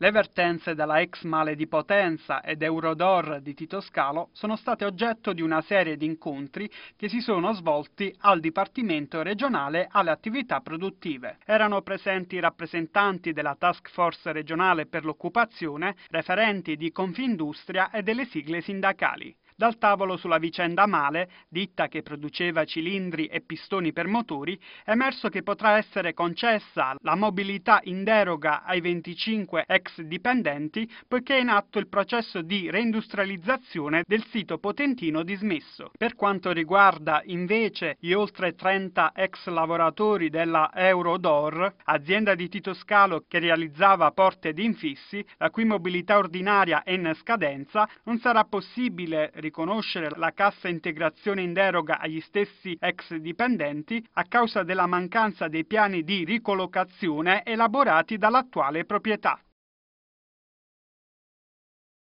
Le vertenze della ex Male di Potenza ed Eurodor di Tito Scalo sono state oggetto di una serie di incontri che si sono svolti al Dipartimento regionale alle attività produttive. Erano presenti rappresentanti della Task Force regionale per l'occupazione, referenti di Confindustria e delle sigle sindacali dal tavolo sulla vicenda Male, ditta che produceva cilindri e pistoni per motori, è emerso che potrà essere concessa la mobilità in deroga ai 25 ex dipendenti poiché è in atto il processo di reindustrializzazione del sito potentino dismesso. Per quanto riguarda invece gli oltre 30 ex lavoratori della Eurodor, azienda di Tito Scalo che realizzava porte ed infissi, la cui mobilità ordinaria è in scadenza, non sarà possibile riconoscere la cassa integrazione in deroga agli stessi ex dipendenti a causa della mancanza dei piani di ricollocazione elaborati dall'attuale proprietà.